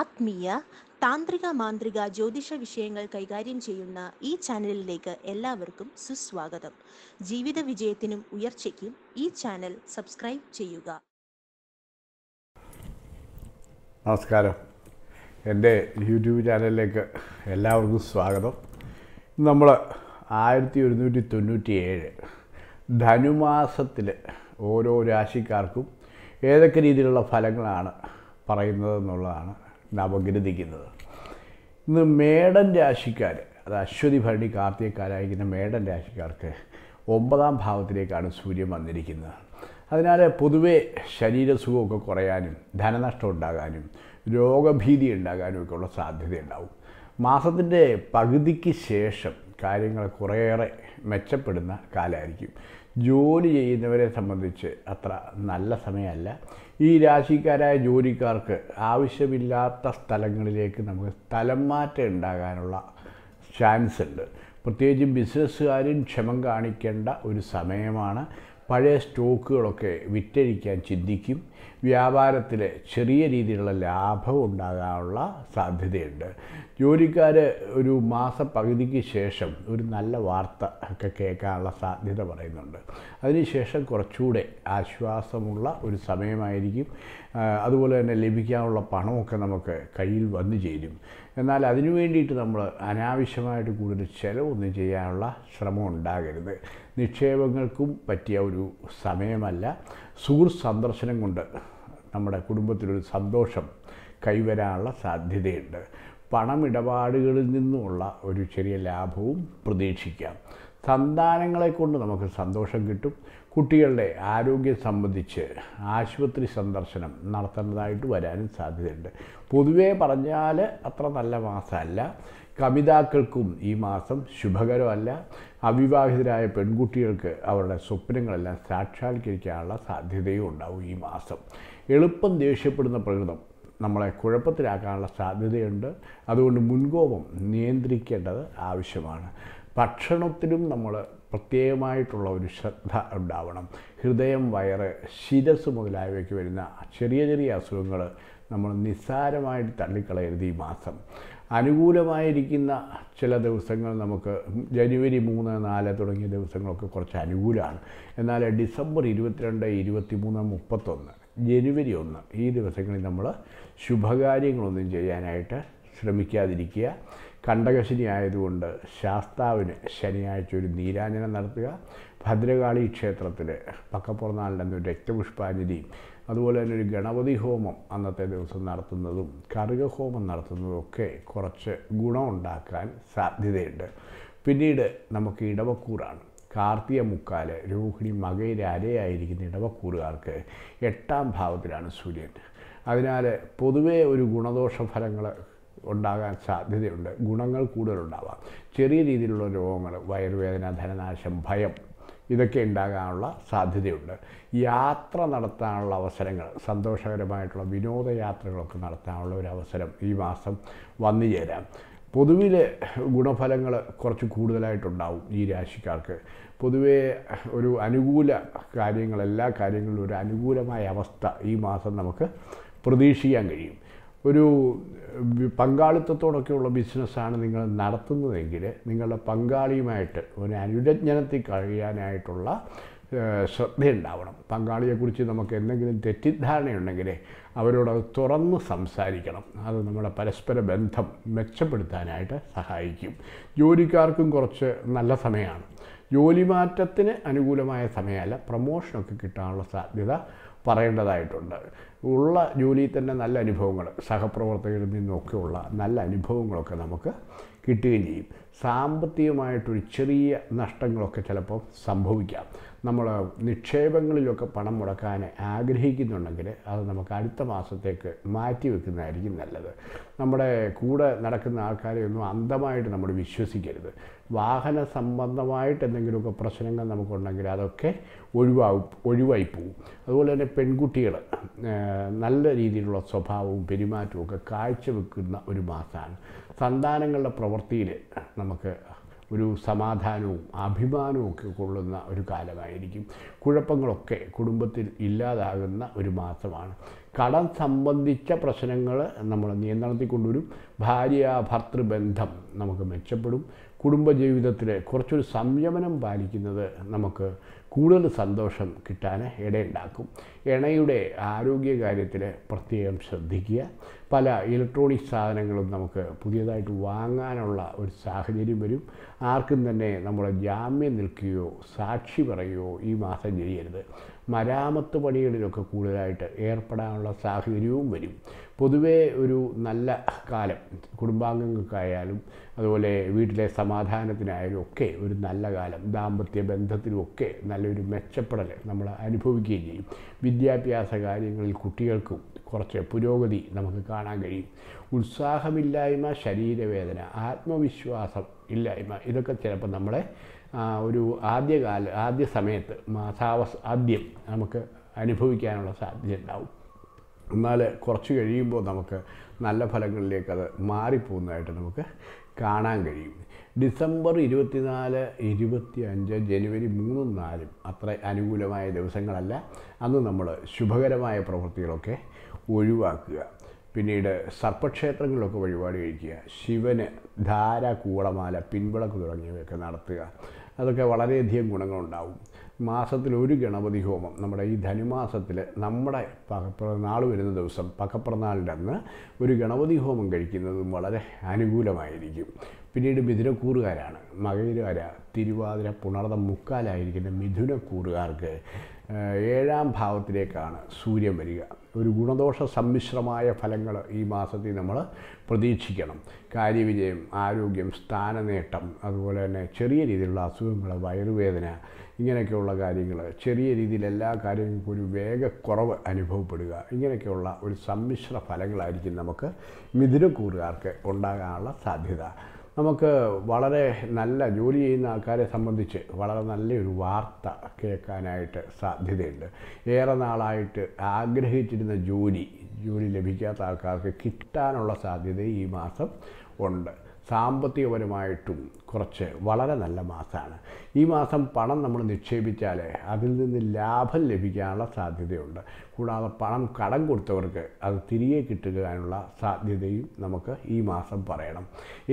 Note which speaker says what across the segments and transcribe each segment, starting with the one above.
Speaker 1: ആത്മീയ താന്ത്രിക മാന്ത്രിക ജ്യോതിഷ വിഷയങ്ങൾ കൈകാര്യം ചെയ്യുന്ന ഈ ചാനലിലേക്ക് എല്ലാവർക്കും സുസ്വാഗതം ജീവിത വിജയത്തിനും ഉയർച്ചയ്ക്കും ഈ ചാനൽ സബ്സ്ക്രൈബ് ചെയ്യുക നമസ്കാരം എൻ്റെ യൂട്യൂബ് ചാനലിലേക്ക് എല്ലാവർക്കും സ്വാഗതം നമ്മൾ ആയിരത്തി ഒരുന്നൂറ്റി തൊണ്ണൂറ്റി ഏഴ് ധനുമാസത്തിൽ ഓരോ രാശിക്കാർക്കും ഏതൊക്കെ രീതിയിലുള്ള ഫലങ്ങളാണ് പറയുന്നത് എന്നുള്ളതാണ് അപഗ്രഥിക്കുന്നത് ഇന്ന് മേടൻ രാശിക്കാർ അത് അശ്വതി ഭരണി കാർത്തികക്കാരായിരിക്കുന്ന മേടൻ രാശിക്കാർക്ക് ഒമ്പതാം ഭാവത്തിലേക്കാണ് സൂര്യൻ വന്നിരിക്കുന്നത് അതിനാൽ പൊതുവെ ശരീരസുഖമൊക്കെ കുറയാനും ധനനഷ്ടം ഉണ്ടാകാനും രോഗഭീതി ഉണ്ടാകാനും ഒക്കെ ഉള്ള സാധ്യതയുണ്ടാവും മാസത്തിൻ്റെ പകുതിക്ക് ശേഷം കാര്യങ്ങൾ കുറേയേറെ മെച്ചപ്പെടുന്ന കാലമായിരിക്കും ജോലി ചെയ്യുന്നവരെ സംബന്ധിച്ച് അത്ര നല്ല സമയമല്ല ഈ രാശിക്കാരായ ജോലിക്കാർക്ക് ആവശ്യമില്ലാത്ത സ്ഥലങ്ങളിലേക്ക് നമുക്ക് സ്ഥലം മാറ്റം ഉണ്ടാകാനുള്ള ചാൻസ് ഉണ്ട് പ്രത്യേകിച്ചും ബിസിനസ്സുകാരും ക്ഷമം കാണിക്കേണ്ട ഒരു സമയമാണ് പഴയ സ്റ്റോക്കുകളൊക്കെ വിറ്റഴിക്കാൻ ചിന്തിക്കും വ്യാപാരത്തിൽ ചെറിയ രീതിയിലുള്ള ലാഭം ഉണ്ടാകാനുള്ള സാധ്യതയുണ്ട് ജോലിക്കാർ ഒരു മാസപ്പകുതിക്ക് ശേഷം ഒരു നല്ല വാർത്ത ഒക്കെ കേൾക്കാനുള്ള സാധ്യത പറയുന്നുണ്ട് അതിനുശേഷം കുറച്ചുകൂടെ ആശ്വാസമുള്ള ഒരു സമയമായിരിക്കും അതുപോലെ തന്നെ ലഭിക്കാനുള്ള പണമൊക്കെ നമുക്ക് കയ്യിൽ വന്നു ചേരും എന്നാൽ അതിനു വേണ്ടിയിട്ട് നമ്മൾ അനാവശ്യമായിട്ട് കൂടുതൽ ചിലവൊന്നും ചെയ്യാനുള്ള ശ്രമം ഉണ്ടാകരുത് നിക്ഷേപങ്ങൾക്കും പറ്റിയ ഒരു സമയമല്ല സുഹൃത്ത് സന്ദർശനം കൊണ്ട് നമ്മുടെ കുടുംബത്തിലൊരു സന്തോഷം കൈവരാനുള്ള സാധ്യതയുണ്ട് പണമിടപാടുകളിൽ നിന്നുമുള്ള ഒരു ചെറിയ ലാഭവും പ്രതീക്ഷിക്കാം സന്താനങ്ങളെ കൊണ്ട് നമുക്ക് സന്തോഷം കിട്ടും കുട്ടികളുടെ ആരോഗ്യം സംബന്ധിച്ച് ആശുപത്രി സന്ദർശനം നടത്തേണ്ടതായിട്ട് വരാനും സാധ്യതയുണ്ട് പൊതുവേ പറഞ്ഞാൽ അത്ര നല്ല മാസമല്ല കവിതാക്കൾക്കും ഈ മാസം ശുഭകരമല്ല അവിവാഹിതരായ പെൺകുട്ടികൾക്ക് അവരുടെ സ്വപ്നങ്ങളെല്ലാം സാക്ഷാത്കരിക്കാനുള്ള സാധ്യതയും ഉണ്ടാവും ഈ മാസം എളുപ്പം ദേഷ്യപ്പെടുന്ന പ്രകൃതം നമ്മളെ കുഴപ്പത്തിലാക്കാനുള്ള സാധ്യതയുണ്ട് അതുകൊണ്ട് മുൻകോപം നിയന്ത്രിക്കേണ്ടത് ആവശ്യമാണ് ഭക്ഷണത്തിനും നമ്മൾ പ്രത്യേകമായിട്ടുള്ള ഒരു ശ്രദ്ധ ഉണ്ടാവണം ഹൃദയം വയറ് ശിരസ് മുതലായവയ്ക്ക് വരുന്ന ചെറിയ ചെറിയ അസുഖങ്ങൾ നമ്മൾ നിസ്സാരമായിട്ട് തള്ളിക്കളയരുത് ഈ മാസം അനുകൂലമായിരിക്കുന്ന ചില ദിവസങ്ങൾ നമുക്ക് ജനുവരി മൂന്ന് നാല് തുടങ്ങിയ ദിവസങ്ങളൊക്കെ കുറച്ച് അനുകൂലമാണ് എന്നാൽ ഡിസംബർ ഇരുപത്തിരണ്ട് ഇരുപത്തി മൂന്ന് മുപ്പത്തൊന്ന് ജനുവരി ഒന്ന് ഈ ദിവസങ്ങളിൽ നമ്മൾ ശുഭകാര്യങ്ങളൊന്നും ചെയ്യാനായിട്ട് ശ്രമിക്കാതിരിക്കുക കണ്ടകശനി ആയതുകൊണ്ട് ശാസ്താവിന് ശനിയാഴ്ച ഒരു നീരാഞ്ജനം നടത്തുക ഭദ്രകാളി ക്ഷേത്രത്തിൽ ഒരു രക്തപുഷ്പാഞ്ജലി അതുപോലെ തന്നെ ഒരു ഗണപതി ഹോമം അന്നത്തെ ദിവസം നടത്തുന്നതും ഹോമം നടത്തുന്നതും ഒക്കെ കുറച്ച് ഗുണമുണ്ടാക്കാൻ സാധ്യതയുണ്ട് പിന്നീട് നമുക്ക് ഇടവക്കൂറാണ് കാർത്തിക മുക്കാല് രോഹിണി മകയിര അരയായിരിക്കുന്ന ഇടവക്കൂറുകാർക്ക് എട്ടാം ഭാവത്തിലാണ് സൂര്യൻ അതിനാൽ പൊതുവേ ഒരു ഗുണദോഷ ഫലങ്ങൾ ഉണ്ടാകാൻ സാധ്യതയുണ്ട് ഗുണങ്ങൾ കൂടുതലുണ്ടാവാം ചെറിയ രീതിയിലുള്ള രോഗങ്ങൾ വയറുവേദന ധനനാശം ഭയം ഇതൊക്കെ ഉണ്ടാകാനുള്ള സാധ്യതയുണ്ട് യാത്ര നടത്താനുള്ള അവസരങ്ങൾ സന്തോഷകരമായിട്ടുള്ള വിനോദയാത്രകളൊക്കെ നടത്താനുള്ള ഒരു അവസരം ഈ മാസം വന്നു ചേരാം പൊതുവിലെ ഗുണഫലങ്ങൾ കുറച്ച് കൂടുതലായിട്ടുണ്ടാവും ഈ രാശിക്കാർക്ക് പൊതുവേ ഒരു അനുകൂല കാര്യങ്ങൾ എല്ലാ കാര്യങ്ങളിലും ഒരു അനുകൂലമായ അവസ്ഥ ഈ മാസം നമുക്ക് പ്രതീക്ഷിക്കാൻ കഴിയും ഒരു പങ്കാളിത്തത്തോടൊക്കെയുള്ള ബിസിനസ്സാണ് നിങ്ങൾ നടത്തുന്നതെങ്കിൽ നിങ്ങളുടെ പങ്കാളിയുമായിട്ട് ഒരു അനുരജ്ഞനത്തിൽ കഴിയാനായിട്ടുള്ള ശ്രദ്ധയുണ്ടാവണം പങ്കാളിയെക്കുറിച്ച് നമുക്ക് എന്തെങ്കിലും തെറ്റിദ്ധാരണയുണ്ടെങ്കിൽ അവരോട് അത് തുറന്ന് സംസാരിക്കണം അത് നമ്മുടെ പരസ്പര ബന്ധം മെച്ചപ്പെടുത്താനായിട്ട് സഹായിക്കും ജോലിക്കാർക്കും കുറച്ച് നല്ല സമയമാണ് മാറ്റത്തിന് അനുകൂലമായ സമയമല്ല പ്രമോഷനൊക്കെ കിട്ടാനുള്ള സാധ്യത പറയേണ്ടതായിട്ടുണ്ട് ഉള്ള ജോലിയിൽ തന്നെ നല്ല അനുഭവങ്ങൾ സഹപ്രവർത്തകരിൽ നിന്നൊക്കെയുള്ള നല്ല അനുഭവങ്ങളൊക്കെ നമുക്ക് കിട്ടുകയും ചെയ്യും സാമ്പത്തികമായിട്ടൊരു ചെറിയ നഷ്ടങ്ങളൊക്കെ ചിലപ്പോൾ സംഭവിക്കാം നമ്മൾ നിക്ഷേപങ്ങളിലൊക്കെ പണം മുടക്കാൻ ആഗ്രഹിക്കുന്നുണ്ടെങ്കിൽ അത് നമുക്ക് അടുത്ത മാസത്തേക്ക് മാറ്റി വെക്കുന്നതായിരിക്കും നല്ലത് നമ്മുടെ കൂടെ നടക്കുന്ന ആൾക്കാരെ ഒന്നും അന്ധമായിട്ട് നമ്മൾ വിശ്വസിക്കരുത് വാഹന സംബന്ധമായിട്ട് എന്തെങ്കിലുമൊക്കെ പ്രശ്നങ്ങൾ നമുക്കുണ്ടെങ്കിൽ അതൊക്കെ ഒഴിവായി ഒഴിവായി പോവും അതുപോലെ തന്നെ പെൺകുട്ടികൾ നല്ല രീതിയിലുള്ള സ്വഭാവവും പെരുമാറ്റവും ഒക്കെ കാഴ്ചവെക്കുന്ന ഒരു മാസമാണ് സന്താനങ്ങളുടെ പ്രവൃത്തിയിൽ നമുക്ക് ഒരു സമാധാനവും അഭിമാനവും ഒക്കെ കൊള്ളുന്ന ഒരു കാലമായിരിക്കും കുഴപ്പങ്ങളൊക്കെ കുടുംബത്തിൽ ഇല്ലാതാകുന്ന ഒരു മാസമാണ് കടം സംബന്ധിച്ച പ്രശ്നങ്ങൾ നമ്മൾ നിയന്ത്രണത്തിൽ കൊണ്ടുവരും ഭാര്യ ഭർത്തൃബന്ധം നമുക്ക് മെച്ചപ്പെടും കുടുംബജീവിതത്തിൽ കുറച്ചൊരു സംയമനം പാലിക്കുന്നത് നമുക്ക് കൂടുതൽ സന്തോഷം കിട്ടാൻ ഇടയുണ്ടാക്കും ഇണയുടെ ആരോഗ്യകാര്യത്തിൽ പ്രത്യേകം ശ്രദ്ധിക്കുക പല ഇലക്ട്രോണിക് സാധനങ്ങളും നമുക്ക് പുതിയതായിട്ട് വാങ്ങാനുള്ള ഒരു സാഹചര്യം വരും ആർക്കും തന്നെ നമ്മൾ ജാമ്യം നിൽക്കുകയോ സാക്ഷി പറയുകയോ ഈ മാസം ചെയ്യരുത് മരാമത്ത് പണികളിലൊക്കെ കൂടുതലായിട്ട് ഏർപ്പെടാനുള്ള സാഹചര്യവും വരും പൊതുവേ ഒരു നല്ല കാലം കുടുംബാംഗങ്ങൾക്കായാലും അതുപോലെ വീട്ടിലെ സമാധാനത്തിനായാലും ഒക്കെ ഒരു നല്ല കാലം ദാമ്പത്യ ഒക്കെ നല്ലൊരു മെച്ചപ്പെടൽ നമ്മൾ അനുഭവിക്കുകയും ചെയ്യും വിദ്യാഭ്യാസ കാര്യങ്ങളിൽ കുട്ടികൾക്കും കുറച്ച് പുരോഗതി നമുക്ക് കാണാൻ കഴിയും ഉത്സാഹമില്ലായ്മ ശരീരവേദന ആത്മവിശ്വാസം ഇല്ലായ്മ ഇതൊക്കെ ചിലപ്പോൾ നമ്മളെ ഒരു ആദ്യകാല ആദ്യ സമയത്ത് മാസാവസ് ആദ്യം നമുക്ക് അനുഭവിക്കാനുള്ള സാധ്യത ഉണ്ടാവും എന്നാൽ കുറച്ച് കഴിയുമ്പോൾ നമുക്ക് നല്ല ഫലങ്ങളിലേക്ക് അത് മാറിപ്പോകുന്നതായിട്ട് നമുക്ക് കാണാൻ കഴിയും ഡിസംബർ ഇരുപത്തിനാല് ഇരുപത്തി അഞ്ച് ജനുവരി മൂന്നും നാലും അത്ര അനുകൂലമായ ദിവസങ്ങളല്ല അന്ന് നമ്മൾ ശുഭകരമായ പ്രവൃത്തികളൊക്കെ ഒഴിവാക്കുക പിന്നീട് സർപ്പക്ഷേത്രങ്ങളിലൊക്കെ വഴിപാട് കഴിക്കുക ശിവന് ധാര കൂളമാല പിൻവിളക്ക് തുടങ്ങിയവയൊക്കെ നടത്തുക അതൊക്കെ വളരെയധികം ഗുണങ്ങളുണ്ടാവും മാസത്തിൽ ഒരു ഗണപതി ഹോമം നമ്മുടെ ഈ ധനുമാസത്തിൽ നമ്മുടെ പകപ്പിറന്നാൾ വരുന്ന ദിവസം പകപ്പിറന്നാളിൻ്റെ അന്ന് ഒരു ഗണപതി ഹോമം കഴിക്കുന്നതും വളരെ അനുകൂലമായിരിക്കും പിന്നീട് മിഥുനക്കൂറുകാരാണ് മകയിരാര തിരുവാതിര പുണർന്ന മുക്കാലായിരിക്കുന്ന മിഥുനക്കൂറുകാർക്ക് ഏഴാം ഭാവത്തിലേക്കാണ് സൂര്യൻ വരിക ഒരു ഗുണദോഷ സമ്മിശ്രമായ ഫലങ്ങൾ ഈ മാസത്തിൽ നമ്മൾ പ്രതീക്ഷിക്കണം കാര്യവിജയം ആരോഗ്യം സ്ഥാനനേട്ടം അതുപോലെ തന്നെ ചെറിയ രീതിയിലുള്ള അസുഖങ്ങൾ വയറുവേദന ഇങ്ങനെയൊക്കെയുള്ള കാര്യങ്ങൾ ചെറിയ രീതിയിൽ എല്ലാ കാര്യങ്ങൾക്കും ഒരു വേഗക്കുറവ് അനുഭവപ്പെടുക ഇങ്ങനെയൊക്കെയുള്ള ഒരു സമ്മിശ്ര ഫലങ്ങളായിരിക്കും നമുക്ക് മിഥുനക്കൂറുകാർക്ക് ഉണ്ടാകാനുള്ള സാധ്യത നമുക്ക് വളരെ നല്ല ജോലി ചെയ്യുന്ന ആൾക്കാരെ സംബന്ധിച്ച് വളരെ നല്ലൊരു വാർത്ത കേൾക്കാനായിട്ട് സാധ്യതയുണ്ട് ഏറെ നാളായിട്ട് ആഗ്രഹിച്ചിരുന്ന ജോലി ജോലി ലഭിക്കാത്ത ആൾക്കാർക്ക് കിട്ടാനുള്ള സാധ്യത ഈ മാസം ഉണ്ട് സാമ്പത്തികപരമായിട്ടും കുറച്ച് വളരെ നല്ല മാസമാണ് ഈ മാസം പണം നമ്മൾ നിക്ഷേപിച്ചാൽ അതിൽ നിന്ന് ലാഭം ലഭിക്കാനുള്ള സാധ്യതയുണ്ട് കൂടാതെ പണം കടം കൊടുത്തവർക്ക് അത് തിരികെ കിട്ടുവാനുള്ള സാധ്യതയും നമുക്ക് ഈ മാസം പറയണം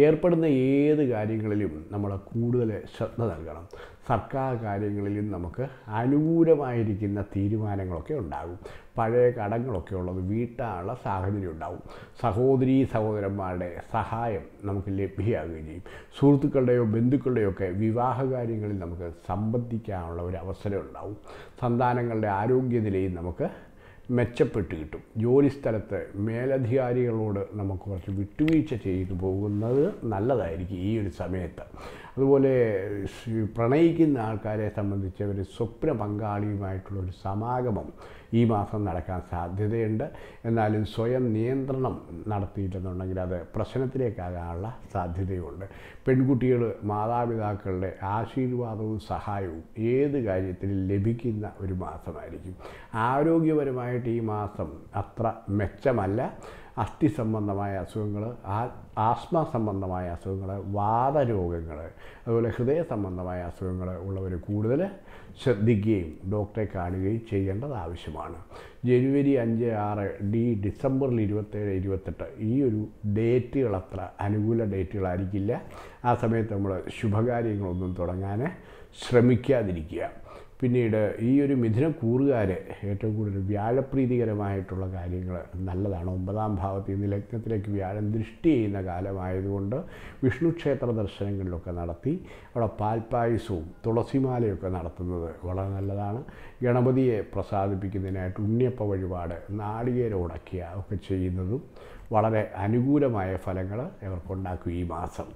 Speaker 1: ഏർപ്പെടുന്ന ഏത് കാര്യങ്ങളിലും നമ്മൾ കൂടുതൽ ശ്രദ്ധ നൽകണം സർക്കാർ കാര്യങ്ങളിലും നമുക്ക് അനുകൂലമായിരിക്കുന്ന തീരുമാനങ്ങളൊക്കെ ഉണ്ടാകും പഴയ കടങ്ങളൊക്കെ ഉള്ളത് വീട്ടാനുള്ള സാഹചര്യം ഉണ്ടാവും സഹോദരി സഹോദരന്മാരുടെ സഹായം നമുക്ക് ലഭ്യമാകുകയും ചെയ്യും സുഹൃത്തുക്കളുടെയോ ബന്ധുക്കളുടെയോ ഒക്കെ വിവാഹ കാര്യങ്ങളിൽ നമുക്ക് സംബന്ധിക്കാനുള്ള ഒരു അവസരം ഉണ്ടാവും സന്താനങ്ങളുടെ ആരോഗ്യനിലയും നമുക്ക് മെച്ചപ്പെട്ട് കിട്ടും ജോലിസ്ഥലത്ത് മേലധികാരികളോട് നമുക്ക് കുറച്ച് വിട്ടുവീഴ്ച ചെയ്തു പോകുന്നത് നല്ലതായിരിക്കും ഈ ഒരു സമയത്ത് അതുപോലെ പ്രണയിക്കുന്ന ആൾക്കാരെ സംബന്ധിച്ച് ഒരു സ്വപ്ന പങ്കാളിയുമായിട്ടുള്ള ഒരു സമാഗമം ഈ മാസം നടക്കാൻ സാധ്യതയുണ്ട് എന്നാലും സ്വയം നിയന്ത്രണം നടത്തിയിട്ടെന്നുണ്ടെങ്കിൽ അത് പ്രശ്നത്തിലേക്കാകാനുള്ള സാധ്യതയുണ്ട് പെൺകുട്ടികൾ മാതാപിതാക്കളുടെ ആശീർവാദവും സഹായവും ഏത് കാര്യത്തിലും ലഭിക്കുന്ന ഒരു മാസമായിരിക്കും ആരോഗ്യപരമായിട്ട് ഈ മാസം അത്ര മെച്ചമല്ല അസ്ഥി സംബന്ധമായ അസുഖങ്ങൾ ആസ്മ സംബന്ധമായ അസുഖങ്ങൾ വാതരോഗങ്ങൾ അതുപോലെ ഹൃദയ സംബന്ധമായ അസുഖങ്ങൾ ഉള്ളവർ കൂടുതൽ ശ്രദ്ധിക്കുകയും ഡോക്ടറെ കാണുകയും ചെയ്യേണ്ടത് ആവശ്യമാണ് ജനുവരി അഞ്ച് ആറ് ഡി ഡിസംബറിൽ ഇരുപത്തേഴ് ഇരുപത്തെട്ട് ഈ ഒരു ഡേറ്റുകൾ അത്ര അനുകൂല ഡേറ്റുകളായിരിക്കില്ല ആ സമയത്ത് നമ്മൾ ശുഭകാര്യങ്ങളൊന്നും തുടങ്ങാൻ ശ്രമിക്കാതിരിക്കുക പിന്നീട് ഈ ഒരു മിഥുന കൂറുകാരെ ഏറ്റവും കൂടുതൽ വ്യാഴപ്രീതികരമായിട്ടുള്ള കാര്യങ്ങൾ നല്ലതാണ് ഒമ്പതാം ഭാവത്തിൽ നിന്ന് ലഗ്നത്തിലേക്ക് വ്യാഴം ദൃഷ്ടി ചെയ്യുന്ന കാലമായതുകൊണ്ട് വിഷ്ണു ക്ഷേത്ര ദർശനങ്ങളിലൊക്കെ നടത്തി അവിടെ പാൽപ്പായസവും തുളസിമാലയൊക്കെ നടത്തുന്നത് വളരെ നല്ലതാണ് ഗണപതിയെ പ്രസാദിപ്പിക്കുന്നതിനായിട്ട് ഉണ്ണിയപ്പ വഴിപാട് നാളികേരം ഉടക്കുക ഒക്കെ ചെയ്യുന്നതും വളരെ അനുകൂലമായ ഫലങ്ങൾ ഇവർക്കുണ്ടാക്കും ഈ മാസം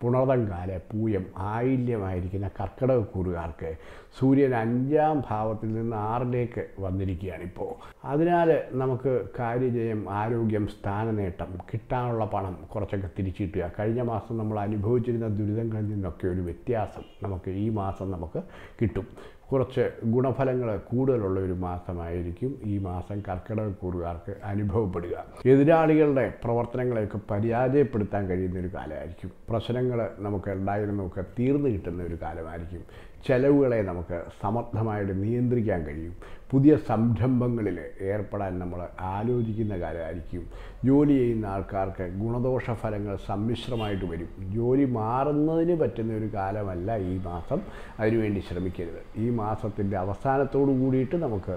Speaker 1: പുണർതങ്കാല പൂയം ആയില്യമായിരിക്കുന്ന കർക്കിടക കൂറുകാർക്ക് സൂര്യൻ അഞ്ചാം ഭാവത്തിൽ നിന്ന് ആറിലേക്ക് വന്നിരിക്കുകയാണിപ്പോൾ അതിനാൽ നമുക്ക് കാര്യജയം ആരോഗ്യം സ്ഥാനനേട്ടം കിട്ടാനുള്ള പണം കുറച്ചൊക്കെ തിരിച്ചു കിട്ടുക കഴിഞ്ഞ മാസം നമ്മൾ അനുഭവിച്ചിരുന്ന ദുരിതങ്ങളിൽ നിന്നൊക്കെ ഒരു വ്യത്യാസം നമുക്ക് ഈ മാസം നമുക്ക് കിട്ടും കുറച്ച് ഗുണഫലങ്ങൾ കൂടുതലുള്ള ഒരു മാസമായിരിക്കും ഈ മാസം കർക്കിടകക്കൂറുകാർക്ക് അനുഭവപ്പെടുക എതിരാളികളുടെ പ്രവർത്തനങ്ങളെയൊക്കെ പരാജയപ്പെടുത്താൻ കഴിയുന്ന ഒരു കാലമായിരിക്കും പ്രശ്നങ്ങൾ നമുക്ക് ഉണ്ടായിരുന്നൊക്കെ തീർന്നു കിട്ടുന്ന ഒരു കാലമായിരിക്കും ചെലവുകളെ നമുക്ക് സമർത്ഥമായിട്ട് നിയന്ത്രിക്കാൻ കഴിയും പുതിയ സംരംഭങ്ങളിൽ ഏർപ്പെടാൻ നമ്മൾ ആലോചിക്കുന്ന കാര്യമായിരിക്കും ജോലി ചെയ്യുന്ന ആൾക്കാർക്ക് ഗുണദോഷ ഫലങ്ങൾ സമ്മിശ്രമായിട്ട് വരും ജോലി മാറുന്നതിന് പറ്റുന്ന ഒരു കാലമല്ല ഈ മാസം അതിനുവേണ്ടി ശ്രമിക്കരുത് ഈ മാസത്തിൻ്റെ അവസാനത്തോടു കൂടിയിട്ട് നമുക്ക്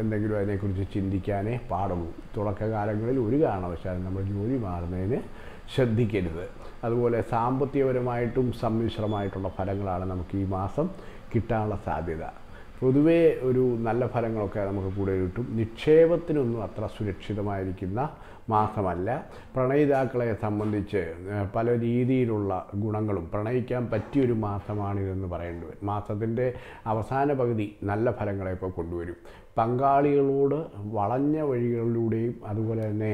Speaker 1: എന്തെങ്കിലും അതിനെക്കുറിച്ച് ചിന്തിക്കാനേ പാടുള്ളൂ തുടക്കകാലങ്ങളിൽ ഒരു കാരണവശാലും നമ്മൾ ജോലി മാറുന്നതിന് ശ്രദ്ധിക്കരുത് അതുപോലെ സാമ്പത്തികപരമായിട്ടും സമ്മിശ്രമായിട്ടുള്ള ഫലങ്ങളാണ് നമുക്ക് ഈ മാസം കിട്ടാനുള്ള സാധ്യത പൊതുവേ ഒരു നല്ല ഫലങ്ങളൊക്കെ നമുക്ക് കൂടുതൽ കിട്ടും നിക്ഷേപത്തിനൊന്നും അത്ര സുരക്ഷിതമായിരിക്കുന്ന മാസമല്ല പ്രണയിതാക്കളെ സംബന്ധിച്ച് പല രീതിയിലുള്ള ഗുണങ്ങളും പ്രണയിക്കാൻ പറ്റിയൊരു മാസമാണിതെന്ന് പറയേണ്ടി വരും മാസത്തിൻ്റെ അവസാന പകുതി നല്ല ഫലങ്ങളെ ഇപ്പോൾ കൊണ്ടുവരും പങ്കാളികളോട് വളഞ്ഞ വഴികളിലൂടെയും അതുപോലെ തന്നെ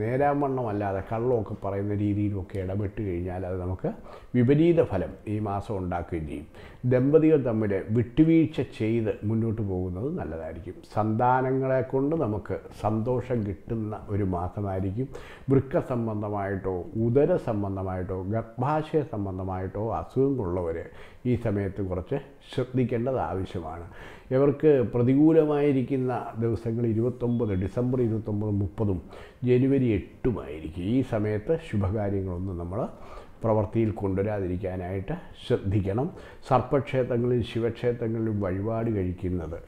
Speaker 1: നേരാമണ്ണമല്ലാതെ കള്ളമൊക്കെ പറയുന്ന രീതിയിലുമൊക്കെ ഇടപെട്ട് കഴിഞ്ഞാൽ അത് നമുക്ക് വിപരീത ഫലം ഈ മാസം ഉണ്ടാക്കുകയും ചെയ്യും ദമ്പതികൾ തമ്മിൽ വിട്ടുവീഴ്ച ചെയ്ത് മുന്നോട്ട് പോകുന്നത് നല്ലതായിരിക്കും സന്താനങ്ങളെ കൊണ്ട് നമുക്ക് സന്തോഷം കിട്ടുന്ന ഒരു മാസമായിരിക്കും വൃക്ക സംബന്ധമായിട്ടോ ഉദര സംബന്ധമായിട്ടോ ഗർഭാശയ സംബന്ധമായിട്ടോ അസുഖങ്ങളുള്ളവർ ഈ സമയത്ത് കുറച്ച് ശ്രദ്ധിക്കേണ്ടത് ആവശ്യമാണ് ഇവർക്ക് പ്രതികൂലമായിരിക്കുന്ന ദിവസങ്ങൾ ഇരുപത്തൊമ്പത് ഡിസംബർ ഇരുപത്തൊമ്പത് മുപ്പതും ജനുവരി എട്ടുമായിരിക്കും ഈ സമയത്ത് ശുഭകാര്യങ്ങളൊന്നും നമ്മൾ പ്രവൃത്തിയിൽ കൊണ്ടുവരാതിരിക്കാനായിട്ട് ശ്രദ്ധിക്കണം സർപ്പക്ഷേത്രങ്ങളിൽ ശിവക്ഷേത്രങ്ങളിലും വഴിപാട് കഴിക്കുന്നത്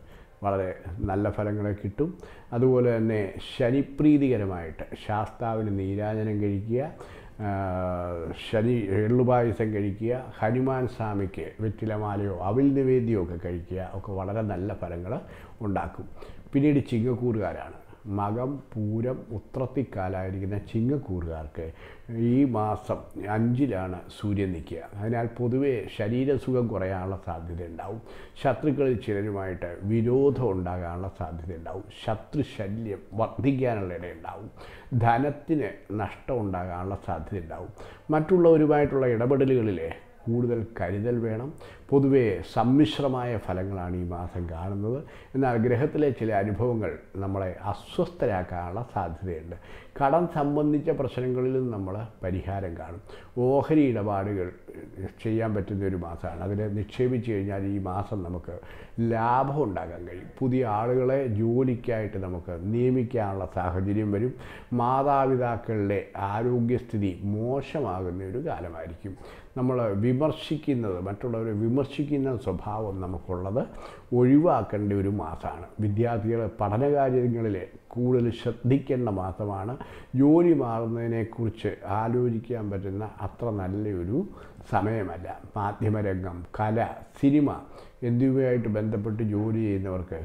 Speaker 1: വളരെ നല്ല ഫലങ്ങളെ കിട്ടും അതുപോലെ തന്നെ ശനിപ്രീതികരമായിട്ട് ശാസ്താവിന് നീരാജനം കഴിക്കുക ശനി എള്ളുപായസം കഴിക്കുക ഹനുമാൻ സ്വാമിക്ക് വെറ്റിലമാലയോ അവിൽ നിവേദ്യമോ ഒക്കെ കഴിക്കുക ഒക്കെ വളരെ നല്ല ഫലങ്ങൾ ഉണ്ടാക്കും പിന്നീട് ചിങ്ങക്കൂറുകാരാണ് മകം പൂരം ഉത്രത്തിക്കാലായിരിക്കുന്ന ചിങ്ങക്കൂറുകാർക്ക് ഈ മാസം അഞ്ചിലാണ് സൂര്യൻ നിൽക്കുക അതിനാൽ പൊതുവേ ശരീരസുഖം കുറയാനുള്ള സാധ്യത ഉണ്ടാവും ശത്രുക്കളിൽ ചിലരുമായിട്ട് വിരോധം ഉണ്ടാകാനുള്ള സാധ്യത ഉണ്ടാവും ശത്രുശല്യം വർദ്ധിക്കാനുള്ള ഇടയുണ്ടാവും ധനത്തിന് നഷ്ടം ഉണ്ടാകാനുള്ള സാധ്യത ഉണ്ടാവും മറ്റുള്ളവരുമായിട്ടുള്ള ഇടപെടലുകളിലെ കൂടുതൽ കരുതൽ വേണം പൊതുവേ സമ്മിശ്രമായ ഫലങ്ങളാണ് ഈ മാസം കാണുന്നത് എന്നാൽ ഗ്രഹത്തിലെ ചില അനുഭവങ്ങൾ നമ്മളെ അസ്വസ്ഥരാക്കാനുള്ള സാധ്യതയുണ്ട് കടം സംബന്ധിച്ച പ്രശ്നങ്ങളിലും നമ്മൾ പരിഹാരം കാണും ഓഹരി ഇടപാടുകൾ ചെയ്യാൻ പറ്റുന്ന ഒരു മാസമാണ് അതിനെ നിക്ഷേപിച്ച് കഴിഞ്ഞാൽ ഈ മാസം നമുക്ക് ലാഭം ഉണ്ടാക്കാൻ കഴിയും പുതിയ ആളുകളെ ജോലിക്കായിട്ട് നമുക്ക് നിയമിക്കാനുള്ള സാഹചര്യം വരും മാതാപിതാക്കളുടെ ആരോഗ്യസ്ഥിതി മോശമാകുന്ന ഒരു കാലമായിരിക്കും നമ്മൾ വിമർശിക്കുന്നത് മറ്റുള്ളവരെ വിമർശിക്കുന്ന സ്വഭാവം നമുക്കുള്ളത് ഒഴിവാക്കേണ്ട ഒരു മാസമാണ് വിദ്യാർത്ഥികൾ പഠനകാര്യങ്ങളിൽ കൂടുതൽ ശ്രദ്ധിക്കേണ്ട മാസമാണ് ജോലി മാറുന്നതിനെക്കുറിച്ച് ആലോചിക്കാൻ പറ്റുന്ന അത്ര നല്ലൊരു സമയമല്ല മാധ്യമരംഗം കല സിനിമ എന്നിവയായിട്ട് ബന്ധപ്പെട്ട് ജോലി ചെയ്യുന്നവർക്ക്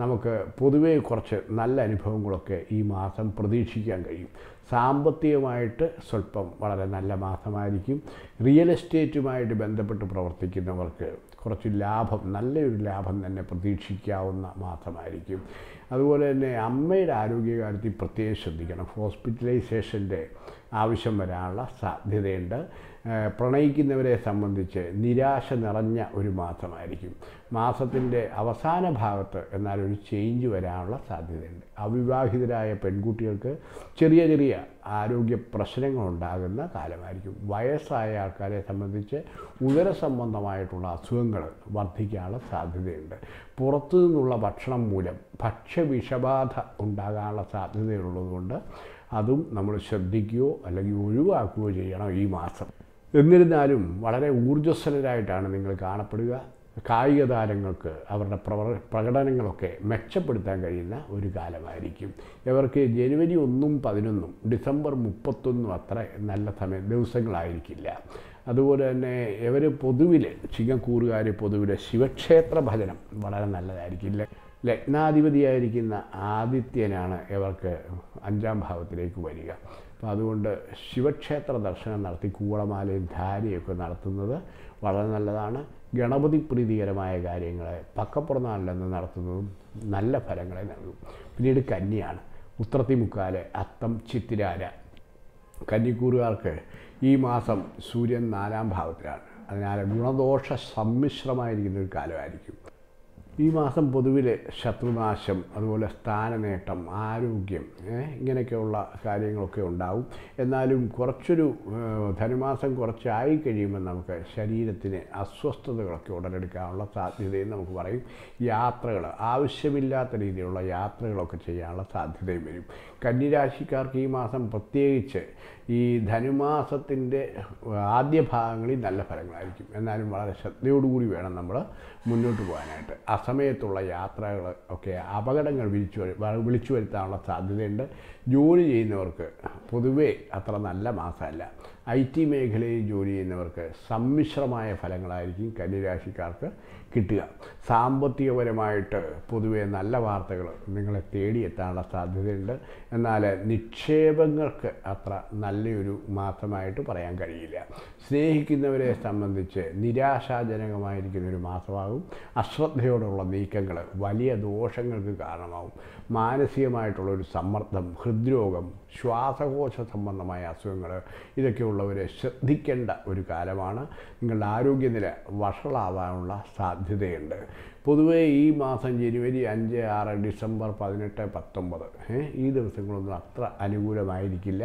Speaker 1: നമുക്ക് പൊതുവേ കുറച്ച് നല്ല അനുഭവങ്ങളൊക്കെ ഈ മാസം പ്രതീക്ഷിക്കാൻ കഴിയും സാമ്പത്തികമായിട്ട് സ്വല്പം വളരെ നല്ല മാസമായിരിക്കും റിയൽ എസ്റ്റേറ്റുമായിട്ട് ബന്ധപ്പെട്ട് പ്രവർത്തിക്കുന്നവർക്ക് കുറച്ച് ലാഭം നല്ലൊരു ലാഭം തന്നെ പ്രതീക്ഷിക്കാവുന്ന മാസമായിരിക്കും അതുപോലെ തന്നെ അമ്മയുടെ ആരോഗ്യകാര്യത്തിൽ പ്രത്യേകം ശ്രദ്ധിക്കണം ഹോസ്പിറ്റലൈസേഷൻ്റെ ആവശ്യം വരാനുള്ള സാധ്യതയുണ്ട് പ്രണയിക്കുന്നവരെ സംബന്ധിച്ച് നിരാശ നിറഞ്ഞ ഒരു മാസമായിരിക്കും മാസത്തിൻ്റെ അവസാന ഭാഗത്ത് എന്നാൽ ഒരു ചേഞ്ച് വരാനുള്ള സാധ്യതയുണ്ട് അവിവാഹിതരായ പെൺകുട്ടികൾക്ക് ചെറിയ ചെറിയ ആരോഗ്യ പ്രശ്നങ്ങളുണ്ടാകുന്ന കാലമായിരിക്കും വയസ്സായ ആൾക്കാരെ സംബന്ധിച്ച് ഉയര സംബന്ധമായിട്ടുള്ള അസുഖങ്ങൾ വർദ്ധിക്കാനുള്ള സാധ്യതയുണ്ട് പുറത്തു നിന്നുള്ള ഭക്ഷണം മൂലം ഭക്ഷ്യവിഷബാധ ഉണ്ടാകാനുള്ള സാധ്യതയുള്ളതുകൊണ്ട് അതും നമ്മൾ ശ്രദ്ധിക്കുകയോ അല്ലെങ്കിൽ ഒഴിവാക്കുകയോ ചെയ്യണം ഈ മാസം എന്നിരുന്നാലും വളരെ ഊർജ്ജസ്വലരായിട്ടാണ് നിങ്ങൾ കാണപ്പെടുക കായിക താരങ്ങൾക്ക് അവരുടെ പ്രവർ പ്രകടനങ്ങളൊക്കെ മെച്ചപ്പെടുത്താൻ കഴിയുന്ന ഒരു കാലമായിരിക്കും ഇവർക്ക് ജനുവരി ഒന്നും പതിനൊന്നും ഡിസംബർ മുപ്പത്തൊന്നും അത്ര നല്ല സമയം ദിവസങ്ങളായിരിക്കില്ല അതുപോലെ തന്നെ ഇവർ പൊതുവിൽ ചിങ്ങക്കൂറുകാർ പൊതുവിൽ ശിവക്ഷേത്ര ഭജനം വളരെ നല്ലതായിരിക്കില്ലേ ലഗ്നാധിപതിയായിരിക്കുന്ന ആദിത്യനാണ് ഇവർക്ക് അഞ്ചാം ഭാവത്തിലേക്ക് വരിക അപ്പോൾ അതുകൊണ്ട് ശിവക്ഷേത്ര ദർശനം നടത്തി കൂളമാലയും ധാരയൊക്കെ നടത്തുന്നത് വളരെ നല്ലതാണ് ഗണപതി പ്രീതികരമായ കാര്യങ്ങളെ പക്കപ്പുറനാളിലെന്ന് നടത്തുന്നതും നല്ല ഫലങ്ങളെ നൽകും പിന്നീട് കന്നിയാണ് ഉത്രത്തിമുക്കാല് അത്തം ചിത്തിരാര കന്നിക്കൂറുകാർക്ക് ഈ മാസം സൂര്യൻ നാലാം ഭാവത്തിലാണ് അതിനാൽ ഗുണദോഷ സമ്മിശ്രമായിരിക്കുന്ന ഒരു കാലമായിരിക്കും ഈ മാസം പൊതുവിൽ ശത്രുനാശം അതുപോലെ സ്ഥാനനേട്ടം ആരോഗ്യം ഇങ്ങനെയൊക്കെയുള്ള കാര്യങ്ങളൊക്കെ ഉണ്ടാവും എന്നാലും കുറച്ചൊരു ധനുമാസം കുറച്ചായി കഴിയുമ്പോൾ നമുക്ക് ശരീരത്തിന് അസ്വസ്ഥതകളൊക്കെ ഉടലെടുക്കാനുള്ള സാധ്യതയും നമുക്ക് പറയും യാത്രകൾ ആവശ്യമില്ലാത്ത രീതിയിലുള്ള യാത്രകളൊക്കെ ചെയ്യാനുള്ള സാധ്യതയും വരും കന്നിരാശിക്കാർക്ക് ഈ മാസം പ്രത്യേകിച്ച് ഈ ധനുമാസത്തിൻ്റെ ആദ്യ ഭാഗങ്ങളിൽ നല്ല ഫലങ്ങളായിരിക്കും എന്നാലും വളരെ ശ്രദ്ധയോടുകൂടി വേണം നമ്മൾ മുന്നോട്ട് പോകാനായിട്ട് സമയത്തുള്ള യാത്രകൾ ഒക്കെ അപകടങ്ങൾ വിളിച്ചു വിളിച്ചു വരുത്താനുള്ള സാധ്യതയുണ്ട് ജോലി ചെയ്യുന്നവർക്ക് പൊതുവേ അത്ര നല്ല മാസമല്ല ഐ ടി മേഖലയിൽ ജോലി ചെയ്യുന്നവർക്ക് സമ്മിശ്രമായ ഫലങ്ങളായിരിക്കും കന്നിരാശിക്കാർക്ക് കിട്ടുക സാമ്പത്തികപരമായിട്ട് പൊതുവെ നല്ല വാർത്തകൾ നിങ്ങളെ തേടിയെത്താനുള്ള സാധ്യതയുണ്ട് എന്നാൽ നിക്ഷേപങ്ങൾക്ക് അത്ര നല്ലൊരു മാസമായിട്ട് പറയാൻ കഴിയില്ല സ്നേഹിക്കുന്നവരെ സംബന്ധിച്ച് നിരാശാജനകമായിരിക്കുന്ന ഒരു മാസമാകും അശ്രദ്ധയോടുള്ള നീക്കങ്ങൾ വലിയ ദോഷങ്ങൾക്ക് കാരണമാകും മാനസികമായിട്ടുള്ളൊരു സമ്മർദ്ദം ഹൃദ്രോഗം ശ്വാസകോശ സംബന്ധമായ അസുഖങ്ങൾ ഇതൊക്കെ ശ്രദ്ധിക്കേണ്ട ഒരു കാലമാണ് നിങ്ങളുടെ ആരോഗ്യനില വഷളാവാനുള്ള സാധ്യതയുണ്ട് പൊതുവേ ഈ മാസം ജനുവരി അഞ്ച് ആറ് ഡിസംബർ പതിനെട്ട് പത്തൊമ്പത് ഈ ദിവസങ്ങളൊന്നും അത്ര അനുകൂലമായിരിക്കില്ല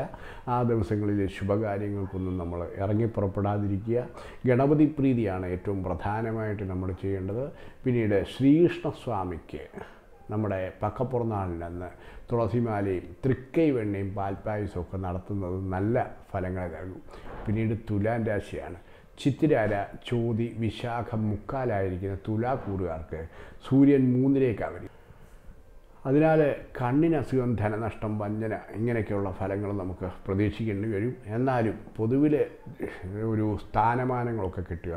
Speaker 1: ആ ദിവസങ്ങളിൽ ശുഭകാര്യങ്ങൾക്കൊന്നും നമ്മൾ ഇറങ്ങിപ്പുറപ്പെടാതിരിക്കുക ഗണപതി പ്രീതിയാണ് ഏറ്റവും പ്രധാനമായിട്ട് നമ്മൾ ചെയ്യേണ്ടത് പിന്നീട് ശ്രീകൃഷ്ണസ്വാമിക്ക് നമ്മുടെ പക്കപ്പുറന്നാളിലെന്ന് തുളസിമാലയും തൃക്കൈ വെണ്ണയും പാൽപ്പായസവും ഒക്കെ നടത്തുന്നത് നല്ല ഫലങ്ങളെ നൽകും പിന്നീട് തുലാൻ രാശിയാണ് ചിത്തിരാര ചോതി വിശാഖം മുക്കാലായിരിക്കുന്ന തുലാ തുലാക്കൂറുകാർക്ക് സൂര്യൻ മൂന്നിലേക്ക് വരും അതിനാൽ കണ്ണിന് അസുഖം ധനനഷ്ടം വഞ്ചന ഇങ്ങനെയൊക്കെയുള്ള ഫലങ്ങൾ നമുക്ക് പ്രതീക്ഷിക്കേണ്ടി വരും എന്നാലും പൊതുവിൽ ഒരു സ്ഥാനമാനങ്ങളൊക്കെ കിട്ടുക